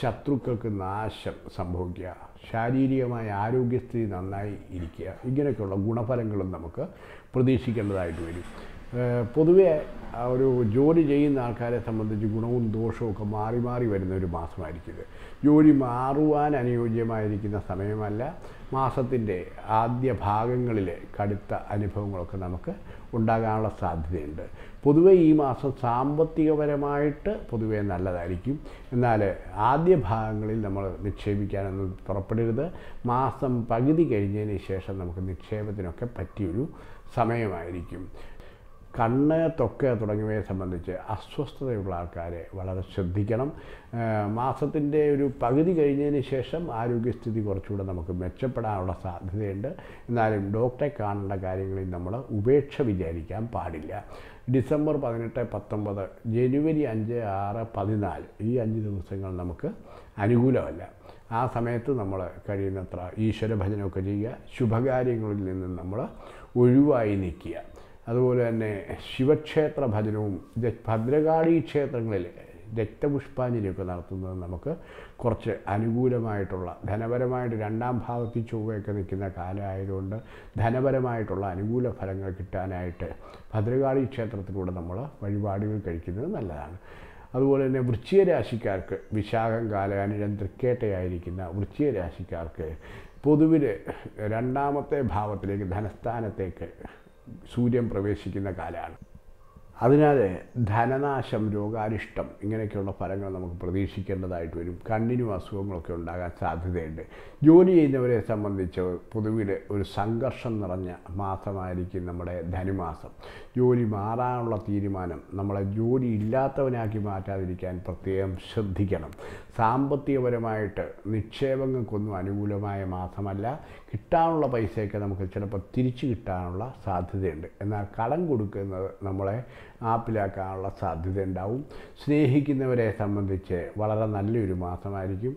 Speaker 1: ശത്രുക്കൾക്ക് നാശം സംഭവിക്കുക ശാരീരികമായ ആരോഗ്യസ്ഥിതി നന്നായി ഇരിക്കുക ഇങ്ങനെയൊക്കെയുള്ള ഗുണഫലങ്ങളും നമുക്ക് പ്രതീക്ഷിക്കേണ്ടതായിട്ട് വരും പൊതുവേ ഒരു ജോലി ചെയ്യുന്ന ആൾക്കാരെ സംബന്ധിച്ച് ഗുണവും ദോഷവും ഒക്കെ മാറി മാറി വരുന്ന ഒരു മാസമായിരിക്കും ഇത് ജോലി മാറുവാൻ അനുയോജ്യമായിരിക്കുന്ന സമയമല്ല മാസത്തിൻ്റെ ആദ്യ ഭാഗങ്ങളിൽ കടുത്ത അനുഭവങ്ങളൊക്കെ നമുക്ക് ഉണ്ടാകാനുള്ള സാധ്യതയുണ്ട് പൊതുവെ ഈ മാസം സാമ്പത്തികപരമായിട്ട് പൊതുവേ നല്ലതായിരിക്കും എന്നാൽ ആദ്യ ഭാഗങ്ങളിൽ നമ്മൾ നിക്ഷേപിക്കാനൊന്നും പുറപ്പെടരുത് മാസം പകുതി കഴിഞ്ഞതിന് ശേഷം നമുക്ക് നിക്ഷേപത്തിനൊക്കെ പറ്റിയൊരു സമയമായിരിക്കും കണ്ണ് തൊക്ക് തുടങ്ങിയവയെ സംബന്ധിച്ച് അസ്വസ്ഥതയുള്ള ആൾക്കാരെ വളരെ ശ്രദ്ധിക്കണം മാസത്തിൻ്റെ ഒരു പകുതി കഴിഞ്ഞതിന് ശേഷം ആരോഗ്യസ്ഥിതി കുറച്ചുകൂടെ നമുക്ക് മെച്ചപ്പെടാനുള്ള സാധ്യതയുണ്ട് എന്നാലും ഡോക്ടറെ കാണേണ്ട കാര്യങ്ങളിൽ നമ്മൾ ഉപേക്ഷ വിചാരിക്കാൻ പാടില്ല ഡിസംബർ പതിനെട്ട് പത്തൊമ്പത് ജനുവരി അഞ്ച് ആറ് പതിനാല് ഈ അഞ്ച് ദിവസങ്ങൾ നമുക്ക് അനുകൂലമല്ല ആ സമയത്ത് നമ്മൾ കഴിയുന്നത്ര ഈശ്വര ഭജനമൊക്കെ ചെയ്യുക ശുഭകാര്യങ്ങളിൽ നിന്ന് നമ്മൾ ഒഴിവായി നിൽക്കുക അതുപോലെ തന്നെ ശിവക്ഷേത്ര ഭജനവും ഭദ്രകാളി ക്ഷേത്രങ്ങളിൽ രക്തപുഷ്പാഞ്ജലിയൊക്കെ നടത്തുന്നത് നമുക്ക് കുറച്ച് അനുകൂലമായിട്ടുള്ള ധനപരമായിട്ട് രണ്ടാം ഭാവത്തിൽ ചൊവ്വയൊക്കെ നിൽക്കുന്ന കാലമായതുകൊണ്ട് ധനപരമായിട്ടുള്ള അനുകൂല ഫലങ്ങൾ കിട്ടാനായിട്ട് ഭദ്രകാളി ക്ഷേത്രത്തിലൂടെ നമ്മൾ വഴിപാടുകൾ കഴിക്കുന്നത് നല്ലതാണ് അതുപോലെ തന്നെ വൃശ്ചിക രാശിക്കാർക്ക് വിശാഖം കാലകാനിരം തൃക്കേട്ടയായിരിക്കുന്ന വൃശ്ചിക രാശിക്കാർക്ക് പൊതുവിൽ രണ്ടാമത്തെ ഭാവത്തിലേക്ക് ധനസ്ഥാനത്തേക്ക് സൂര്യൻ പ്രവേശിക്കുന്ന കാലമാണ് അതിനാൽ ധനനാശം രോഗാരിഷ്ടം ഇങ്ങനെയൊക്കെയുള്ള ഫലങ്ങൾ നമുക്ക് പ്രതീക്ഷിക്കേണ്ടതായിട്ട് വരും കണ്ണിനും അസുഖങ്ങളൊക്കെ ഉണ്ടാകാൻ സാധ്യതയുണ്ട് ജോലി ചെയ്യുന്നവരെ സംബന്ധിച്ച് പൊതുവിൽ ഒരു സംഘർഷം നിറഞ്ഞ മാസമായിരിക്കും നമ്മുടെ ധനുമാസം ജോലി മാറാനുള്ള തീരുമാനം നമ്മളെ ജോലി ഇല്ലാത്തവനാക്കി മാറ്റാതിരിക്കാൻ പ്രത്യേകം ശ്രദ്ധിക്കണം സാമ്പത്തികപരമായിട്ട് നിക്ഷേപങ്ങൾക്കൊന്നും അനുകൂലമായ മാസമല്ല കിട്ടാനുള്ള പൈസയൊക്കെ നമുക്ക് ചിലപ്പോൾ തിരിച്ചു കിട്ടാനുള്ള സാധ്യതയുണ്ട് എന്നാൽ കടം കൊടുക്കുന്നത് നമ്മളെ ആപ്പിലാക്കാനുള്ള സാധ്യത ഉണ്ടാവും സ്നേഹിക്കുന്നവരെ സംബന്ധിച്ച് വളരെ നല്ലൊരു മാസമായിരിക്കും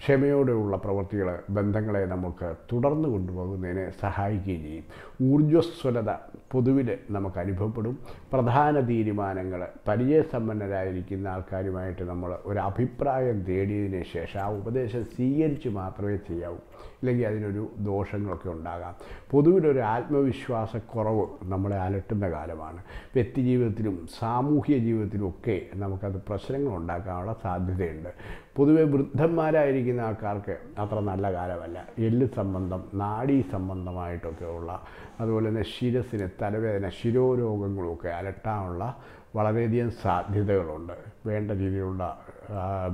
Speaker 1: ക്ഷമയോടെയുള്ള പ്രവൃത്തികൾ ബന്ധങ്ങളെ നമുക്ക് തുടർന്ന് കൊണ്ടുപോകുന്നതിന് സഹായിക്കുകയും ചെയ്യും ഊർജ്ജസ്വലത പൊതുവിൽ നമുക്ക് അനുഭവപ്പെടും പ്രധാന തീരുമാനങ്ങൾ പരിചയസമ്പന്നരായിരിക്കുന്ന ആൾക്കാരുമായിട്ട് നമ്മൾ ഒരു അഭിപ്രായം തേടിയതിന് ശേഷം ആ ഉപദേശം സ്വീകരിച്ച് മാത്രമേ ചെയ്യാവൂ ഇല്ലെങ്കിൽ അതിനൊരു ദോഷങ്ങളൊക്കെ ഉണ്ടാകാം പൊതുവിലൊരു ആത്മവിശ്വാസക്കുറവ് നമ്മളെ അലട്ടുന്ന കാലമാണ് വ്യക്തിജീവിതം ജീവിതത്തിലും സാമൂഹ്യ ജീവിതത്തിലും ഒക്കെ നമുക്കത് പ്രശ്നങ്ങൾ ഉണ്ടാക്കാനുള്ള സാധ്യതയുണ്ട് പൊതുവെ വൃദ്ധന്മാരായിരിക്കുന്ന ആൾക്കാർക്ക് അത്ര നല്ല കാലമല്ല എല്ല് സംബന്ധം നാഡീ സംബന്ധമായിട്ടൊക്കെ ഉള്ള അതുപോലെ തന്നെ ശിരസിന് തലവേദന ശിരോരോഗങ്ങളുമൊക്കെ അലട്ടാനുള്ള വളരെയധികം സാധ്യതകളുണ്ട് വേണ്ട രീതിയിലുള്ള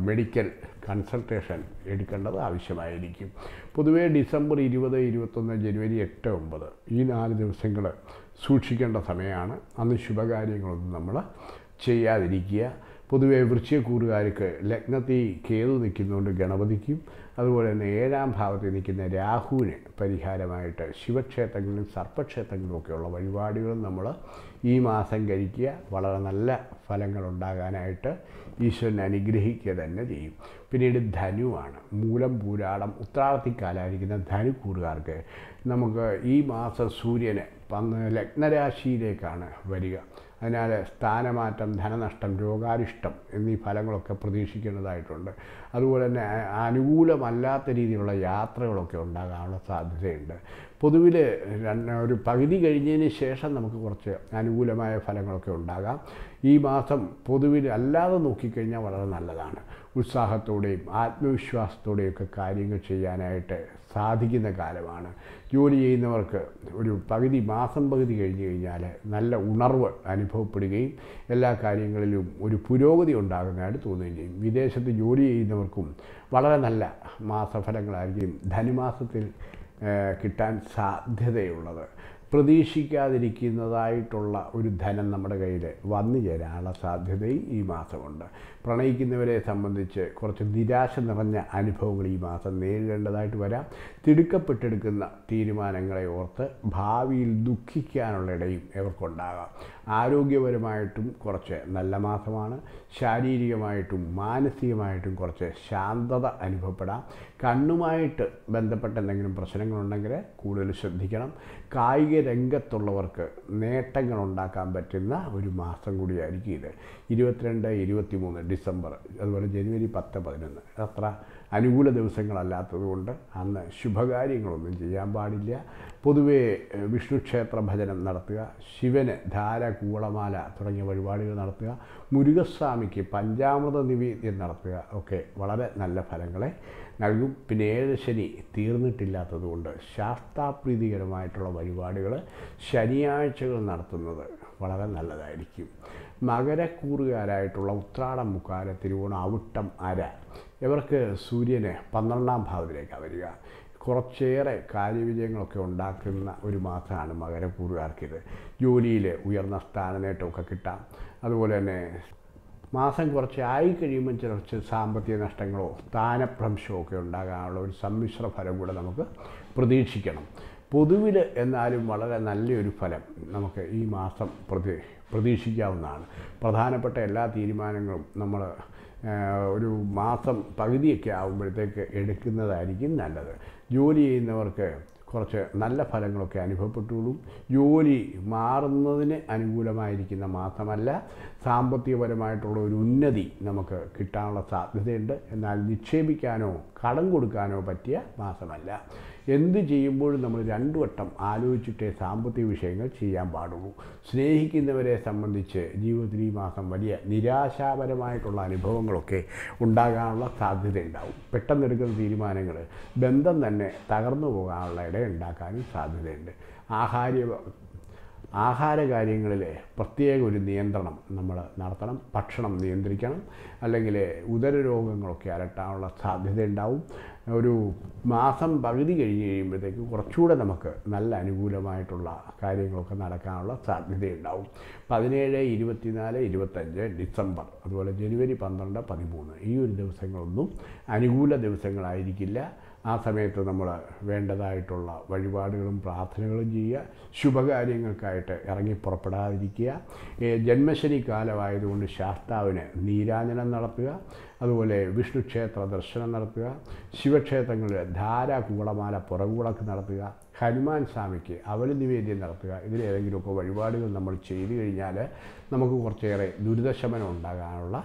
Speaker 1: മെഡിക്കൽ കൺസൾട്ടേഷൻ എടുക്കേണ്ടത് ആവശ്യമായിരിക്കും പൊതുവേ ഡിസംബർ ഇരുപത് ഇരുപത്തൊന്ന് ജനുവരി എട്ട് ഒമ്പത് ഈ നാല് ദിവസങ്ങൾ സൂക്ഷിക്കേണ്ട സമയമാണ് അന്ന് ശുഭകാര്യങ്ങളൊന്നും നമ്മൾ ചെയ്യാതിരിക്കുക പൊതുവേ വൃക്ഷക്കൂറുകാർക്ക് ലഗ്നത്തിൽ കേതു നിൽക്കുന്നതുകൊണ്ട് ഗണപതിക്കും അതുപോലെ തന്നെ ഏഴാം ഭാവത്തിൽ നിൽക്കുന്ന രാഹുവിന് പരിഹാരമായിട്ട് ശിവക്ഷേത്രങ്ങളിലും സർപ്പക്ഷേത്രങ്ങളിലുമൊക്കെയുള്ള വഴിപാടുകൾ നമ്മൾ ഈ മാസം കഴിക്കുക വളരെ നല്ല ഫലങ്ങൾ ഉണ്ടാകാനായിട്ട് ഈശ്വരനെ അനുഗ്രഹിക്കുക തന്നെ ചെയ്യും പിന്നീട് ധനുവാണ് മൂലം പൂരാടം ഉത്രാടത്തിക്കാലായിരിക്കുന്ന ധനു കൂറുകാർക്ക് നമുക്ക് ഈ മാസം സൂര്യന് പന്ന് ലഗ്നരാശിയിലേക്കാണ് വരിക അതിനാൽ സ്ഥാനമാറ്റം ധനനഷ്ടം രോഗാരിഷ്ടം എന്നീ ഫലങ്ങളൊക്കെ പ്രതീക്ഷിക്കുന്നതായിട്ടുണ്ട് അതുപോലെ തന്നെ അനുകൂലമല്ലാത്ത രീതിയിലുള്ള യാത്രകളൊക്കെ ഉണ്ടാകാനുള്ള സാധ്യതയുണ്ട് പൊതുവിൽ ഒരു പകുതി കഴിഞ്ഞതിന് ശേഷം നമുക്ക് കുറച്ച് അനുകൂലമായ ഫലങ്ങളൊക്കെ ഉണ്ടാകാം ഈ മാസം പൊതുവിൽ അല്ലാതെ നോക്കിക്കഴിഞ്ഞാൽ വളരെ നല്ലതാണ് ഉത്സാഹത്തോടെയും ഒക്കെ കാര്യങ്ങൾ ചെയ്യാനായിട്ട് സാധിക്കുന്ന കാലമാണ് ജോലി ചെയ്യുന്നവർക്ക് ഒരു പകുതി മാസം പകുതി കഴിഞ്ഞ് കഴിഞ്ഞാൽ നല്ല ഉണർവ് അനുഭവപ്പെടുകയും എല്ലാ കാര്യങ്ങളിലും ഒരു പുരോഗതി ഉണ്ടാകുന്നതായിട്ട് തോന്നുകയും ചെയ്യും വിദേശത്ത് ജോലി ചെയ്യുന്നവർക്കും വളരെ നല്ല മാസഫലങ്ങളായിരിക്കും ധനുമാസത്തിൽ കിട്ടാൻ സാധ്യതയുള്ളത് പ്രതീക്ഷിക്കാതിരിക്കുന്നതായിട്ടുള്ള ഒരു ധനം നമ്മുടെ കയ്യിൽ വന്നു ചേരാനുള്ള സാധ്യതയും ഈ മാസമുണ്ട് പ്രണയിക്കുന്നവരെ സംബന്ധിച്ച് കുറച്ച് നിരാശ നിറഞ്ഞ അനുഭവങ്ങൾ ഈ മാസം നേരിടേണ്ടതായിട്ട് വരാം തിടുക്കപ്പെട്ടെടുക്കുന്ന തീരുമാനങ്ങളെ ഓർത്ത് ഭാവിയിൽ ദുഃഖിക്കാനുള്ള ഇടയും ഇവർക്കുണ്ടാകാം ആരോഗ്യപരമായിട്ടും കുറച്ച് നല്ല മാസമാണ് ശാരീരികമായിട്ടും മാനസികമായിട്ടും കുറച്ച് ശാന്തത അനുഭവപ്പെടാം കണ്ണുമായിട്ട് ബന്ധപ്പെട്ട എന്തെങ്കിലും പ്രശ്നങ്ങളുണ്ടെങ്കിൽ കൂടുതൽ ശ്രദ്ധിക്കണം കായിക രംഗത്തുള്ളവർക്ക് നേട്ടങ്ങൾ ഉണ്ടാക്കാൻ പറ്റുന്ന ഒരു മാസം കൂടിയായിരിക്കും ഇത് ഇരുപത്തിരണ്ട് മൂന്ന് ഡിസംബർ അതുപോലെ ജനുവരി പത്ത് പതിനൊന്ന് അത്ര അനുകൂല ദിവസങ്ങളല്ലാത്തതുകൊണ്ട് അന്ന് ശുഭകാര്യങ്ങളൊന്നും ചെയ്യാൻ പാടില്ല പൊതുവേ വിഷ്ണുക്ഷേത്ര ഭജനം നടത്തുക ശിവന് ധാര കൂളമാല തുടങ്ങിയ വഴിപാടുകൾ നടത്തുക മുരുകസ്വാമിക്ക് പഞ്ചാമൃത നിവേദ്യം നടത്തുക ഒക്കെ വളരെ നല്ല ഫലങ്ങളെ നൽകും പിന്നെ ഏഴശനി തീർന്നിട്ടില്ലാത്തതുകൊണ്ട് ശാസ്ത്രാപ്രീതികരമായിട്ടുള്ള വഴിപാടുകൾ ശനിയാഴ്ചകൾ നടത്തുന്നത് വളരെ നല്ലതായിരിക്കും മകരക്കൂറുകാരായിട്ടുള്ള ഉത്രാടം മുക്കാല തിരുവോണം അവിട്ടം അര ഇവർക്ക് സൂര്യന് പന്ത്രണ്ടാം ഭാവത്തിലേക്കാണ് വരിക കുറച്ചേറെ കാര്യവിജയങ്ങളൊക്കെ ഉണ്ടാക്കുന്ന ഒരു മാസമാണ് മകരപൂർവ്വാർക്കിത് ജോലിയിൽ ഉയർന്ന സ്ഥാനനേട്ടമൊക്കെ കിട്ടാം അതുപോലെ തന്നെ മാസം കുറച്ച് ആയി കഴിയുമ്പോൾ ചിലച്ച് സാമ്പത്തിക നഷ്ടങ്ങളോ സ്ഥാനഭ്രംശമോ ഒക്കെ ഉണ്ടാകാനുള്ള ഒരു സമ്മിശ്ര ഫലം കൂടെ നമുക്ക് പ്രതീക്ഷിക്കണം പൊതുവിൽ എന്നാലും വളരെ നല്ലൊരു ഫലം നമുക്ക് ഈ മാസം പ്രതി പ്രതീക്ഷിക്കാവുന്നതാണ് പ്രധാനപ്പെട്ട എല്ലാ തീരുമാനങ്ങളും നമ്മൾ ഒരു മാസം പകുതിയൊക്കെ ആകുമ്പോഴത്തേക്ക് എടുക്കുന്നതായിരിക്കും നല്ലത് ജോലി ചെയ്യുന്നവർക്ക് കുറച്ച് നല്ല ഫലങ്ങളൊക്കെ അനുഭവപ്പെട്ടുള്ളൂ ജോലി മാറുന്നതിന് അനുകൂലമായിരിക്കുന്ന മാസമല്ല സാമ്പത്തികപരമായിട്ടുള്ള ഒരു ഉന്നതി നമുക്ക് കിട്ടാനുള്ള സാധ്യതയുണ്ട് എന്നാൽ നിക്ഷേപിക്കാനോ കടം കൊടുക്കാനോ പറ്റിയ മാസമല്ല എന്ത് ചെയ്യുമ്പോഴും നമ്മൾ രണ്ടു വട്ടം ആലോചിച്ചിട്ടേ സാമ്പത്തിക വിഷയങ്ങൾ ചെയ്യാൻ പാടുള്ളൂ സ്നേഹിക്കുന്നവരെ സംബന്ധിച്ച് ജീവിതത്തിൽ ഈ മാസം വലിയ നിരാശാപരമായിട്ടുള്ള അനുഭവങ്ങളൊക്കെ ഉണ്ടാകാനുള്ള സാധ്യതയുണ്ടാവും പെട്ടെന്നെടുക്കുന്ന തീരുമാനങ്ങൾ ബന്ധം തന്നെ തകർന്നു പോകാനുള്ള ഇടയുണ്ടാക്കാനും സാധ്യതയുണ്ട് ആഹാര ആഹാര കാര്യങ്ങളിൽ പ്രത്യേക ഒരു നിയന്ത്രണം നമ്മൾ നടത്തണം ഭക്ഷണം നിയന്ത്രിക്കണം അല്ലെങ്കിൽ ഉദരരോഗങ്ങളൊക്കെ അലട്ടാനുള്ള ഉണ്ടാവും ഒരു മാസം പകുതി കഴിഞ്ഞ് കഴിയുമ്പോഴത്തേക്ക് കുറച്ചുകൂടെ നമുക്ക് നല്ല അനുകൂലമായിട്ടുള്ള കാര്യങ്ങളൊക്കെ നടക്കാനുള്ള സാധ്യതയുണ്ടാവും പതിനേഴ് ഇരുപത്തിനാല് ഇരുപത്തഞ്ച് ഡിസംബർ അതുപോലെ ജനുവരി പന്ത്രണ്ട് പതിമൂന്ന് ഈ ഒരു ദിവസങ്ങളൊന്നും അനുകൂല ദിവസങ്ങളായിരിക്കില്ല ആ സമയത്ത് നമ്മൾ വേണ്ടതായിട്ടുള്ള വഴിപാടുകളും പ്രാർത്ഥനകളും ചെയ്യുക ശുഭകാര്യങ്ങൾക്കായിട്ട് ഇറങ്ങി പുറപ്പെടാതിരിക്കുക ജന്മശനി കാലമായതുകൊണ്ട് ശാസ്താവിന് നീരാഞ്ജനം നടത്തുക അതുപോലെ വിഷ്ണു ക്ഷേത്ര ദർശനം നടത്തുക ശിവക്ഷേത്രങ്ങളിൽ ധാരാകൂളമാല പുറകുളക്ക് നടത്തുക ഹനുമാൻ സ്വാമിക്ക് അവലി നിവേദ്യം നടത്തുക ഇതിലേതെങ്കിലുമൊക്കെ വഴിപാടുകൾ നമ്മൾ ചെയ്തു കഴിഞ്ഞാൽ നമുക്ക് കുറച്ചേറെ ദുരിതശമനം ഉണ്ടാകാനുള്ള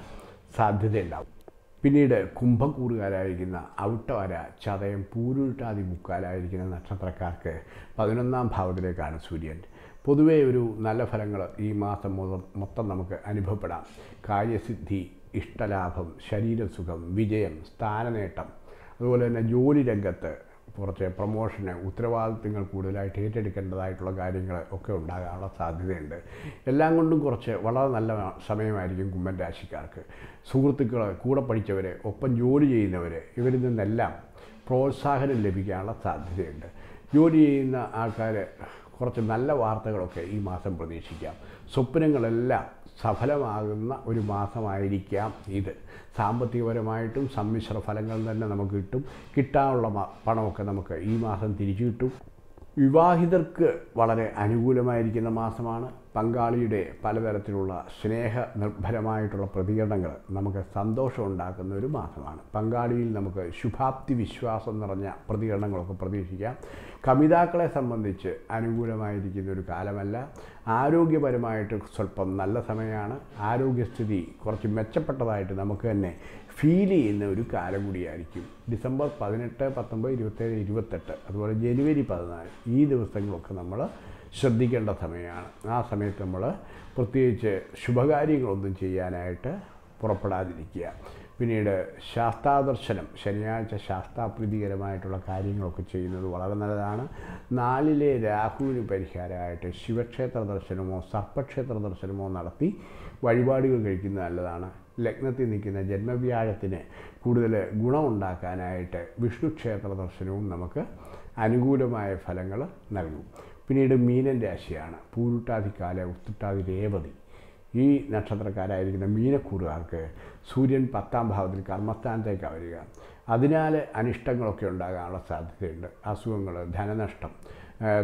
Speaker 1: സാധ്യതയുണ്ടാകും പിന്നീട് കുംഭക്കൂറുകാരായിരിക്കുന്ന ഔട്ടവര ചതയം പൂരുട്ടാതി മുക്കാലായിരിക്കുന്ന നക്ഷത്രക്കാർക്ക് പതിനൊന്നാം ഭാവത്തിലേക്കാണ് സൂര്യൻ പൊതുവേ ഒരു നല്ല ഫലങ്ങൾ ഈ മാസം മൊത്തം നമുക്ക് അനുഭവപ്പെടാം കാര്യസിദ്ധി ഇഷ്ടലാഭം ശരീരസുഖം വിജയം സ്ഥാനനേട്ടം അതുപോലെ തന്നെ ജോലി രംഗത്ത് കുറച്ച് പ്രൊമോഷന് ഉത്തരവാദിത്തങ്ങൾ കൂടുതലായിട്ട് ഏറ്റെടുക്കേണ്ടതായിട്ടുള്ള കാര്യങ്ങൾ ഒക്കെ ഉണ്ടാകാനുള്ള സാധ്യതയുണ്ട് എല്ലാം കൊണ്ടും കുറച്ച് വളരെ നല്ല സമയമായിരിക്കും കുംഭൻ രാശിക്കാർക്ക് സുഹൃത്തുക്കൾ കൂടെ പഠിച്ചവർ ഒപ്പം ജോലി ചെയ്യുന്നവർ ഇവരിൽ നിന്നെല്ലാം പ്രോത്സാഹനം ലഭിക്കാനുള്ള സാധ്യതയുണ്ട് ജോലി ചെയ്യുന്ന ആൾക്കാർ കുറച്ച് നല്ല വാർത്തകളൊക്കെ ഈ മാസം പ്രതീക്ഷിക്കാം സ്വപ്നങ്ങളെല്ലാം സഫലമാകുന്ന ഒരു മാസമായിരിക്കാം ഇത് സാമ്പത്തികപരമായിട്ടും സമ്മിശ്ര ഫലങ്ങൾ തന്നെ നമുക്ക് കിട്ടും കിട്ടാനുള്ള പണമൊക്കെ നമുക്ക് ഈ മാസം തിരിച്ചു കിട്ടും വിവാഹിതർക്ക് വളരെ അനുകൂലമായിരിക്കുന്ന മാസമാണ് പങ്കാളിയുടെ പലതരത്തിലുള്ള സ്നേഹ നിർഭരമായിട്ടുള്ള പ്രതികരണങ്ങൾ നമുക്ക് സന്തോഷം ഉണ്ടാക്കുന്ന ഒരു മാസമാണ് പങ്കാളിയിൽ നമുക്ക് ശുഭാപ്തി വിശ്വാസം നിറഞ്ഞ പ്രതികരണങ്ങളൊക്കെ പ്രതീക്ഷിക്കാം കവിതാക്കളെ സംബന്ധിച്ച് അനുകൂലമായിരിക്കുന്ന ഒരു കാലമല്ല ആരോഗ്യപരമായിട്ട് സ്വല്പം നല്ല സമയമാണ് ആരോഗ്യസ്ഥിതി കുറച്ച് മെച്ചപ്പെട്ടതായിട്ട് നമുക്ക് തന്നെ ഫീൽ ചെയ്യുന്ന ഒരു കാലം കൂടിയായിരിക്കും ഡിസംബർ പതിനെട്ട് പത്തൊമ്പത് ഇരുപത്തേഴ് ഇരുപത്തെട്ട് അതുപോലെ ജനുവരി പതിനാല് ഈ ദിവസങ്ങളൊക്കെ നമ്മൾ ശ്രദ്ധിക്കേണ്ട സമയമാണ് ആ സമയത്ത് നമ്മൾ പ്രത്യേകിച്ച് ശുഭകാര്യങ്ങളൊന്നും ചെയ്യാനായിട്ട് പുറപ്പെടാതിരിക്കുക പിന്നീട് ശാസ്താദർശനം ശനിയാഴ്ച ശാസ്താപ്രീതികരമായിട്ടുള്ള കാര്യങ്ങളൊക്കെ ചെയ്യുന്നത് വളരെ നല്ലതാണ് നാലിലെ രാഹുവിന് പരിഹാരമായിട്ട് ശിവക്ഷേത്ര ദർശനമോ സർപ്പക്ഷേത്ര ദർശനമോ നടത്തി വഴിപാടുകൾ കഴിക്കുന്നത് നല്ലതാണ് ലഗ്നത്തിൽ നിൽക്കുന്ന ജന്മവ്യാഴത്തിന് കൂടുതൽ ഗുണമുണ്ടാക്കാനായിട്ട് വിഷ്ണുക്ഷേത്ര ദർശനവും നമുക്ക് അനുകൂലമായ ഫലങ്ങൾ നൽകും പിന്നീട് മീനൻ രാശിയാണ് കാല ഉത്തുട്ടാതി രേവതി ഈ നക്ഷത്രക്കാരായിരിക്കുന്ന മീനക്കൂറുകാർക്ക് സൂര്യൻ പത്താം ഭാവത്തിൽ കർമ്മസ്ഥാനത്തേക്കാണ് വരിക അതിനാൽ അനിഷ്ടങ്ങളൊക്കെ ഉണ്ടാകാനുള്ള സാധ്യതയുണ്ട് അസുഖങ്ങൾ ധനനഷ്ടം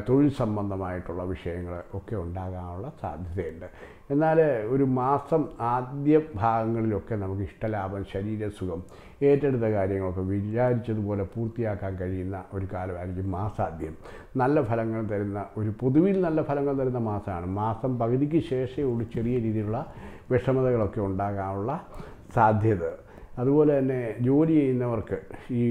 Speaker 1: തൊഴിൽ സംബന്ധമായിട്ടുള്ള വിഷയങ്ങൾ ഒക്കെ ഉണ്ടാകാനുള്ള സാധ്യതയുണ്ട് എന്നാൽ ഒരു മാസം ആദ്യ ഭാഗങ്ങളിലൊക്കെ നമുക്ക് ഇഷ്ടലാഭം ശരീരസുഖം ഏറ്റെടുത്ത കാര്യങ്ങളൊക്കെ വിചാരിച്ചതുപോലെ പൂർത്തിയാക്കാൻ കഴിയുന്ന ഒരു കാലമായിരിക്കും മാസാദ്യം നല്ല ഫലങ്ങൾ തരുന്ന ഒരു പൊതുവിൽ നല്ല ഫലങ്ങൾ തരുന്ന മാസമാണ് മാസം പകുതിക്ക് ശേഷമേ ഉള്ളൂ ചെറിയ രീതിയിലുള്ള വിഷമതകളൊക്കെ ഉണ്ടാകാനുള്ള സാധ്യത അതുപോലെ തന്നെ ജോലി ചെയ്യുന്നവർക്ക് ഈ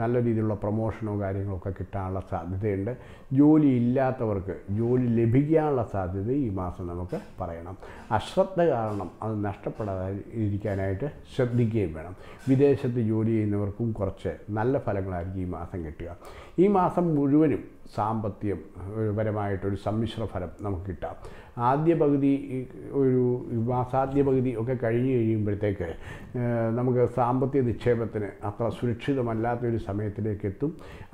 Speaker 1: നല്ല രീതിയിലുള്ള പ്രൊമോഷനോ കാര്യങ്ങളൊക്കെ കിട്ടാനുള്ള സാധ്യതയുണ്ട് ജോലി ഇല്ലാത്തവർക്ക് ജോലി ലഭിക്കാനുള്ള സാധ്യത ഈ മാസം നമുക്ക് പറയണം അശ്രദ്ധ കാരണം അത് നഷ്ടപ്പെടാതെ ഇരിക്കാനായിട്ട് ശ്രദ്ധിക്കുകയും വേണം വിദേശത്ത് ജോലി ചെയ്യുന്നവർക്കും കുറച്ച് നല്ല ഫലങ്ങളായിരിക്കും ഈ മാസം കിട്ടുക ഈ മാസം മുഴുവനും സാമ്പത്തികം പരമായിട്ടൊരു സമ്മിശ്ര ഫലം നമുക്ക് കിട്ടാം ആദ്യ പകുതി ഒരു മാസാദ്യ പകുതി ഒക്കെ കഴിഞ്ഞു കഴിയുമ്പോഴത്തേക്ക് നമുക്ക് സാമ്പത്തിക നിക്ഷേപത്തിന് അത്ര സുരക്ഷിതമല്ലാത്തൊരു സമയത്തിലേക്ക് എത്തും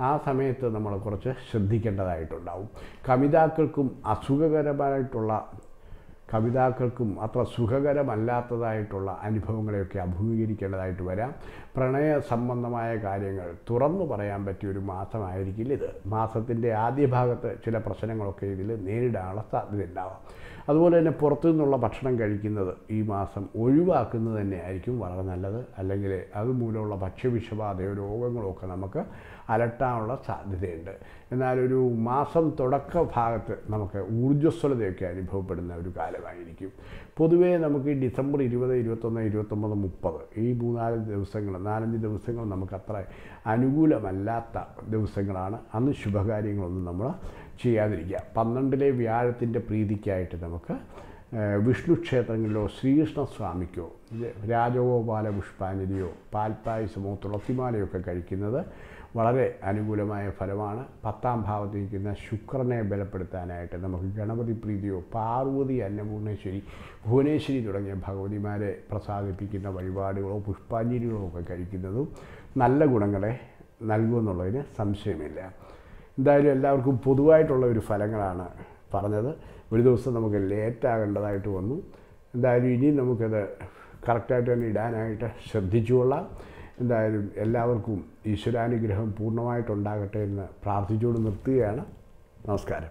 Speaker 1: ആ സമയത്ത് നമ്മൾ കുറച്ച് ശ്രദ്ധിക്കേണ്ടത് ഉള്ളതായിട്ടുണ്ടാവും കവിതാക്കൾക്കും അസുഖകരമായിട്ടുള്ള കവിതാക്കൾക്കും അത്ര സുഖകരമല്ലാത്തതായിട്ടുള്ള അനുഭവങ്ങളെയൊക്കെ അഭിമുഖീകരിക്കേണ്ടതായിട്ട് വരാം പ്രണയ സംബന്ധമായ കാര്യങ്ങൾ തുറന്നു പറയാൻ പറ്റിയ ഒരു മാസമായിരിക്കില്ല ഇത് മാസത്തിൻ്റെ ആദ്യ ഭാഗത്ത് ചില പ്രശ്നങ്ങളൊക്കെ ഇതിൽ നേരിടാനുള്ള സാധ്യത ഉണ്ടാവാം അതുപോലെ തന്നെ പുറത്തു നിന്നുള്ള ഭക്ഷണം കഴിക്കുന്നത് ഈ മാസം ഒഴിവാക്കുന്നത് തന്നെ ആയിരിക്കും വളരെ നല്ലത് അല്ലെങ്കിൽ അതുമൂലമുള്ള ഭക്ഷ്യവിഷബാധയോ രോഗങ്ങളോ ഒക്കെ നമുക്ക് അലട്ടാനുള്ള സാധ്യതയുണ്ട് എന്നാലൊരു മാസം തുടക്ക ഭാഗത്ത് നമുക്ക് ഊർജ്ജസ്വലതയൊക്കെ അനുഭവപ്പെടുന്ന ഒരു കാലമായിരിക്കും പൊതുവേ നമുക്ക് ഡിസംബർ ഇരുപത് ഇരുപത്തൊന്ന് ഇരുപത്തൊമ്പത് മുപ്പത് ഈ മൂന്നാല് ദിവസങ്ങൾ നാലഞ്ച് ദിവസങ്ങൾ നമുക്കത്ര അനുകൂലമല്ലാത്ത ദിവസങ്ങളാണ് അന്ന് ശുഭകാര്യങ്ങളൊന്നും നമ്മൾ ചെയ്യാതിരിക്കുക പന്ത്രണ്ടിലെ വ്യാഴത്തിൻ്റെ പ്രീതിക്കായിട്ട് നമുക്ക് വിഷ്ണു ക്ഷേത്രങ്ങളിലോ ശ്രീകൃഷ്ണസ്വാമിക്കോ രാജഗോപാല പുഷ്പാഞ്ജലിയോ പാൽപ്പായസമോ തുളസിമാലയൊക്കെ കഴിക്കുന്നത് വളരെ അനുകൂലമായ ഫലമാണ് പത്താം ഭാവത്തിരിക്കുന്ന ശുക്രനെ ബലപ്പെടുത്താനായിട്ട് നമുക്ക് ഗണപതി പ്രീതിയോ പാർവതി അന്നപൂർണേശ്വരി ഭുവനേശ്വരി തുടങ്ങിയ ഭഗവതിമാരെ പ്രസാദിപ്പിക്കുന്ന വഴിപാടുകളോ പുഷ്പാഞ്ജലികളോ ഒക്കെ കഴിക്കുന്നതും നല്ല ഗുണങ്ങളെ നൽകുമെന്നുള്ളതിന് സംശയമില്ല എന്തായാലും എല്ലാവർക്കും പൊതുവായിട്ടുള്ള ഒരു ഫലങ്ങളാണ് പറഞ്ഞത് ഒരു ദിവസം നമുക്ക് ലേറ്റാകേണ്ടതായിട്ട് വന്നു എന്തായാലും ഇനിയും നമുക്കത് കറക്റ്റായിട്ട് തന്നെ ഇടാനായിട്ട് ശ്രദ്ധിച്ചുകൊള്ളാം എന്തായാലും എല്ലാവർക്കും ഈശ്വരാനുഗ്രഹം പൂർണ്ണമായിട്ടുണ്ടാകട്ടെ എന്ന് പ്രാർത്ഥിച്ചുകൊണ്ട് നിർത്തുകയാണ് നമസ്കാരം